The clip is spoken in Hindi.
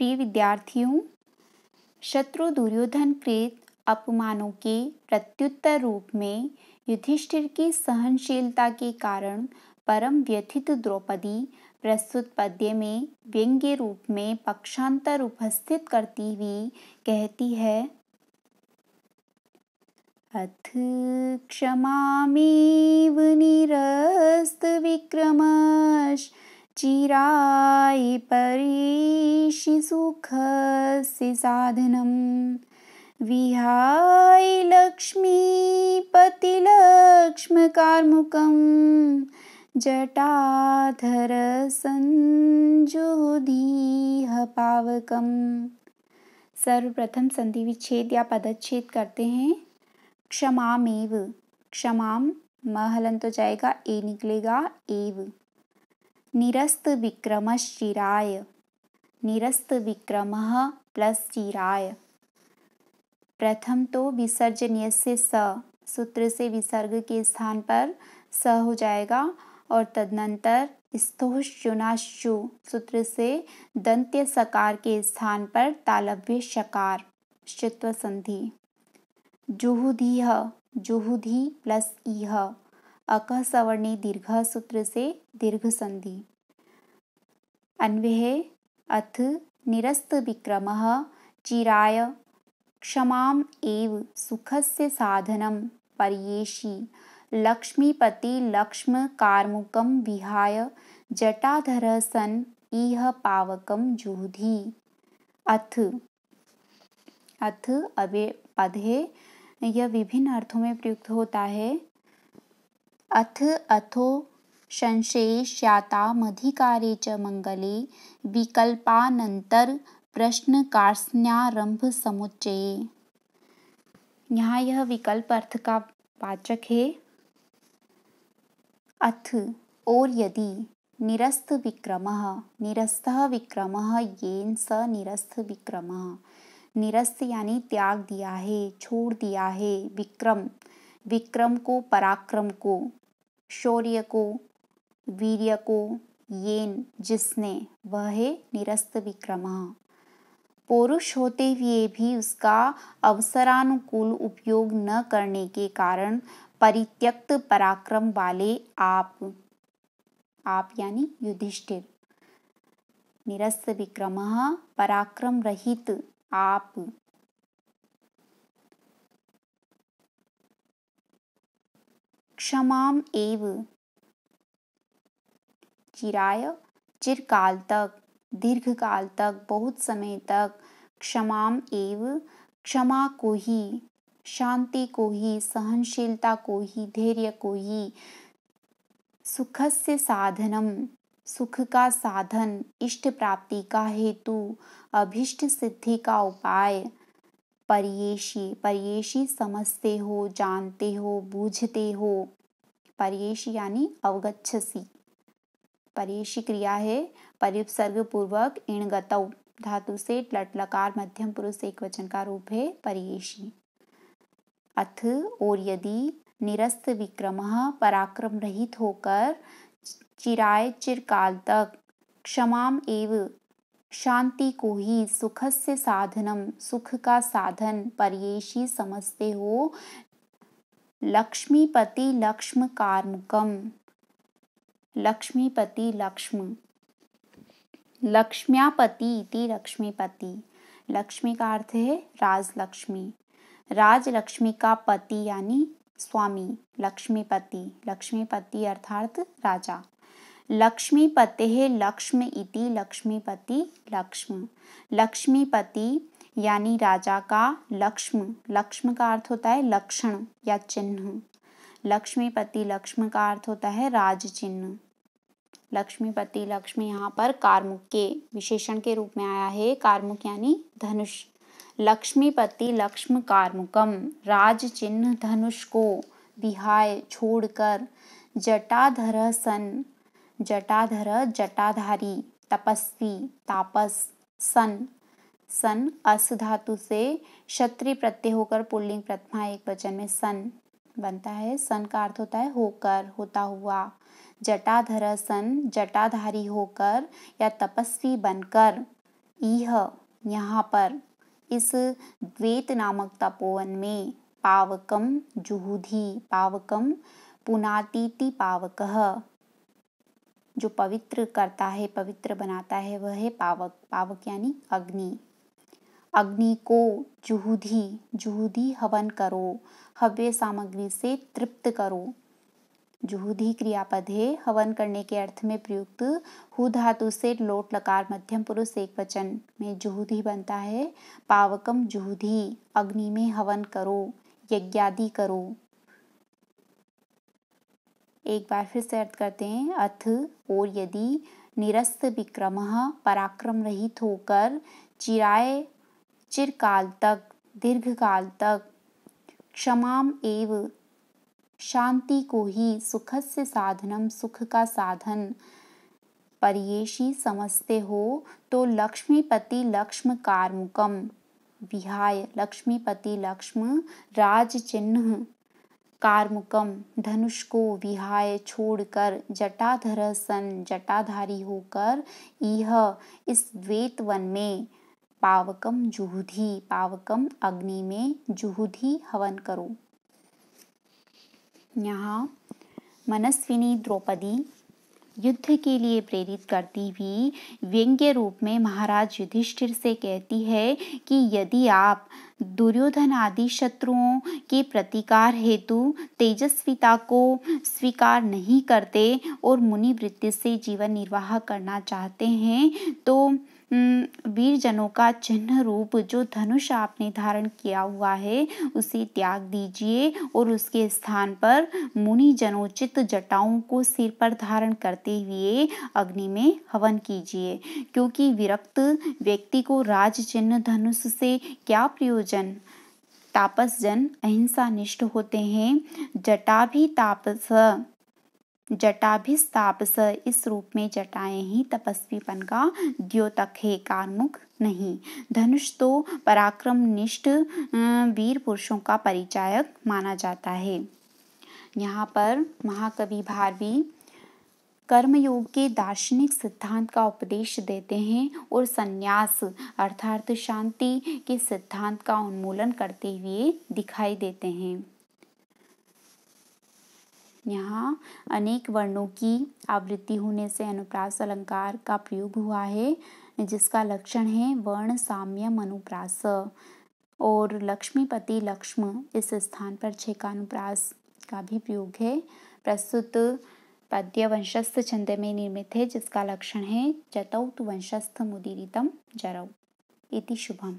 प्रिय विद्यार्थियों शत्रु दुर्योधन कृत अपमानों के प्रत्युत्तर रूप में युधिष्ठिर की सहनशीलता के कारण परम व्यथित द्रौपदी प्रस्तुत पद्य में व्यंग्य रूप में पक्षांतर उपस्थित करती हुई कहती है अथ क्षमामेव चिराय परि से साधनं विहाय जटाधर जटाधरसञ्जुदीह पावकम् सर्वप्रथम संधि विच्छेद या पदच्छेद करते हैं क्षमामेव क्षमाम महलन तो जाएगा ए निकलेगा एव निरस्त विक्रमश्चिराय निरस्त विक्रम प्लस चिराय प्रथम तो विसर्जनीय से स सूत्र से विसर्ग के स्थान पर स हो जाएगा और तदनंतर स्तोश्चुनाश्चु सूत्र से दंत्य सकार के स्थान पर तालव्य शकार श्चित्व संधि जुहुधीह जुहुधी प्लस इह अक सवर्णी दीर्घ सूत्र से दीर्घ संधि अन्वय अथ विक्रम चिराय क्षमाम् एव सुखस्य साधनं पर्येषि लक्ष्मीपतिलक्ष्मकार्मुकं विहाय जटाधर सन इह पावक जुहुधि अथ अथ अवे पधे यह विभिन्न अर्थों में प्रयुक्त होता है अथ अथो संशेषयातामधिकारे च मंगले विकल्पानंतर प्रश्न मङ्गले विकल्पानन्तरप्रश्नकार्त्स्यारम्भसमुच्चये यहाँ यह विकल्प अर्थ का वाचक है अथ और यदि निरस्त विक्रम निरस्त विक्रम येन स निरस्त विक्रम निरस्त यानी त्याग दिया है छोड़ दिया है विक्रम विक्रम को पराक्रम को शौर्य को वीर्य को येन जिसने वह है निरस्त विक्रम पुरुष होते हुए भी उसका अवसरानुकूल उपयोग न करने के कारण परित्यक्त पराक्रम वाले आप आप यानी युधिष्ठिर निरस्त विक्रम पराक्रम रहित आप क्षमा एव चिराय चिरकाल तक दीर्घकाल तक बहुत समय तक क्षमा एव क्षमा को ही शांति को ही सहनशीलता को ही धैर्य को ही से साधनम सुख का साधन इष्ट प्राप्ति का हेतु अभिष्ट सिद्धि का उपाय परियेशी परियेशी समझते हो जानते हो बूझते हो परियेशी यानी अवगछसी परेशी क्रिया है परिपसर्ग पूर्वक इणगतौ धातु से लटलकार मध्यम पुरुष एक वचन का रूप है परेशी अथ और यदि निरस्त विक्रम पराक्रम रहित होकर चिराय चिरकाल तक क्षमाम एव शांति को ही सुख से साधनम सुख का साधन पर्येशी समझते हो लक्ष्मीपति लक्ष्म कार्मुकम लक्ष्मीपति लक्ष्म लक्ष्म्यापति इति लक्ष्मीपति लक्ष्मी का अर्थ है राज लक्ष्मी राज लक्ष्मी का पति यानी स्वामी लक्ष्मीपति लक्ष्मीपति अर्थात राजा लक्ष्मीपते लक्ष्म इति लक्ष्मीपति लक्ष्म लक्ष्मीपति यानी राजा का लक्ष्म लक्ष्म का अर्थ होता है लक्षण या चिन्ह लक्ष्मीपति लक्ष्म का अर्थ होता है राज चिन्ह लक्ष्मीपति लक्ष्मी यहाँ पर कार्मुक के विशेषण के रूप में आया है कार्मुक यानी धनुष लक्ष्मीपति लक्ष्म कार्मुकम राज चिन्ह धनुष को विहाय छोड़कर जटाधर सन जटाधर जटाधारी तपस्वी तापस सन सन अस धातु से क्षत्रि प्रत्यय होकर पुल्लिंग प्रथमा एक वचन में सन बनता है सन का अर्थ होता है होकर होता हुआ जटाधर सन जटाधारी होकर या तपस्वी बनकर यह यहाँ पर इस द्वेत नामक तपोवन में पावकम जुहुधी पावकम पुनातीति पावक जो पवित्र करता है पवित्र बनाता है वह है पावक पावक यानी अग्नि अग्नि को जुहुधी जुहुधी हवन करो हव्य सामग्री से तृप्त करो जुहुधी क्रियापद है हवन करने के अर्थ में प्रयुक्त हु धातु से लोट लकार मध्यम पुरुष एक वचन में जुहूदी बनता है पावकम जुहूदी अग्नि में हवन करो यज्ञादि करो एक बार फिर से अर्थ करते हैं अथ और यदि निरस्त विक्रम पराक्रम रहित होकर चिराय चिरकाल तक दीर्घकाल तक क्षमाम एव शांति को ही सुखस्य साधनम सुख का साधन परियेशी समझते हो तो लक्ष्मीपति लक्ष्म कार्मुकम विहाय लक्ष्मीपति लक्ष्म राज चिन्ह कार्मुकम धनुष को विहाय छोड़कर जटाधर सन जटाधारी होकर यह इस द्वेत वन में पावकम जुहुधी पावकम अग्नि में जुहुधी हवन करो यहाँ मनस्विनी द्रौपदी युद्ध के लिए प्रेरित करती हुई व्यंग्य रूप में महाराज युधिष्ठिर से कहती है कि यदि आप दुर्योधन आदि शत्रुओं के प्रतिकार हेतु तेजस्विता को स्वीकार नहीं करते और मुनि वृत्ति से जीवन निर्वाह करना चाहते हैं तो वीरजनों का चिन्ह रूप जो धनुष आपने धारण किया हुआ है उसे त्याग दीजिए और उसके स्थान पर मुनि जनोचित जटाओं को सिर पर धारण करते हुए अग्नि में हवन कीजिए क्योंकि विरक्त व्यक्ति को राज चिन्ह धनुष से क्या प्रयोजन तापस जन अहिंसा निष्ठ होते हैं जटा भी तापस जटाभिस्ताप स इस रूप में जटाएं ही तपस्वीपन का द्योतक है कारमुख नहीं धनुष तो पराक्रम निष्ठ वीर पुरुषों का परिचायक माना जाता है यहाँ पर महाकवि भारवी कर्मयोग के दार्शनिक सिद्धांत का उपदेश देते हैं और संन्यास अर्थात शांति के सिद्धांत का उन्मूलन करते हुए दिखाई देते हैं यहाँ अनेक वर्णों की आवृत्ति होने से अनुप्रास अलंकार का प्रयोग हुआ है जिसका लक्षण है वर्ण साम्यम अनुप्रास और लक्ष्मीपति लक्ष्म इस स्थान पर छेकानुप्रास का भी प्रयोग है प्रस्तुत पद्य वंशस्थ छंद में निर्मित है जिसका लक्षण है चतौत वंशस्थ मुदीरितम जरौ इति शुभम